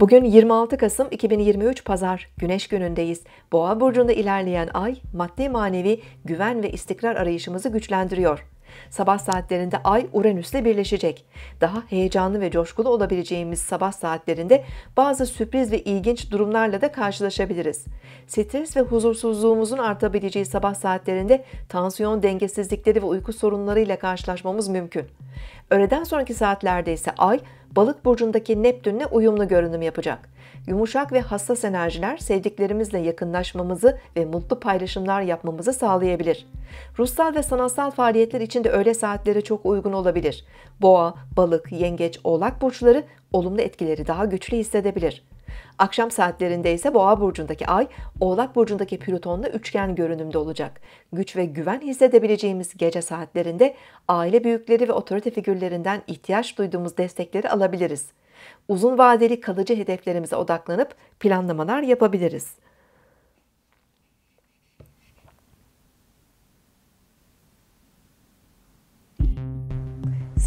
Bugün 26 Kasım 2023 Pazar Güneş günündeyiz. Boğa burcunda ilerleyen ay maddi manevi güven ve istikrar arayışımızı güçlendiriyor. Sabah saatlerinde Ay Uranüs'le birleşecek. Daha heyecanlı ve coşkulu olabileceğimiz sabah saatlerinde bazı sürpriz ve ilginç durumlarla da karşılaşabiliriz. Stres ve huzursuzluğumuzun artabileceği sabah saatlerinde tansiyon dengesizlikleri ve uyku sorunlarıyla karşılaşmamız mümkün. Öğleden sonraki saatlerde ise Ay balık burcundaki Neptün'le uyumlu görünüm yapacak. Yumuşak ve hassas enerjiler sevdiklerimizle yakınlaşmamızı ve mutlu paylaşımlar yapmamızı sağlayabilir. Ruhsal ve sanatsal faaliyetler için de öğle saatleri çok uygun olabilir. Boğa, balık, yengeç, oğlak burçları olumlu etkileri daha güçlü hissedebilir. Akşam saatlerinde ise Boğa burcundaki Ay, Oğlak burcundaki Plüton'la üçgen görünümde olacak. Güç ve güven hissedebileceğimiz gece saatlerinde aile büyükleri ve otorite figürlerinden ihtiyaç duyduğumuz destekleri alabiliriz. Uzun vadeli kalıcı hedeflerimize odaklanıp planlamalar yapabiliriz.